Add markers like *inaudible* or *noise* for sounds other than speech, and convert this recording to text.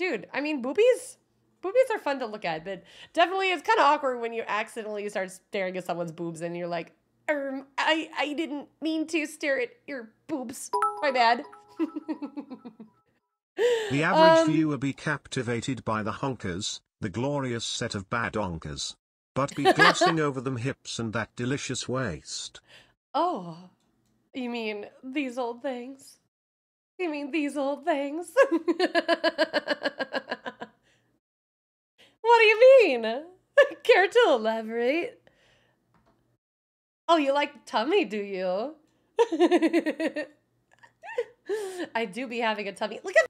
dude, I mean, boobies, boobies are fun to look at, but definitely it's kind of awkward when you accidentally start staring at someone's boobs and you're like, um, I, I didn't mean to stare at your boobs. My bad. *laughs* the average um, viewer be captivated by the honkers, the glorious set of bad honkers. But be glossing *laughs* over them hips and that delicious waist. Oh, you mean these old things? You mean these old things? *laughs* mean? *laughs* Care to elaborate? Oh, you like tummy, do you? *laughs* I do be having a tummy. Look at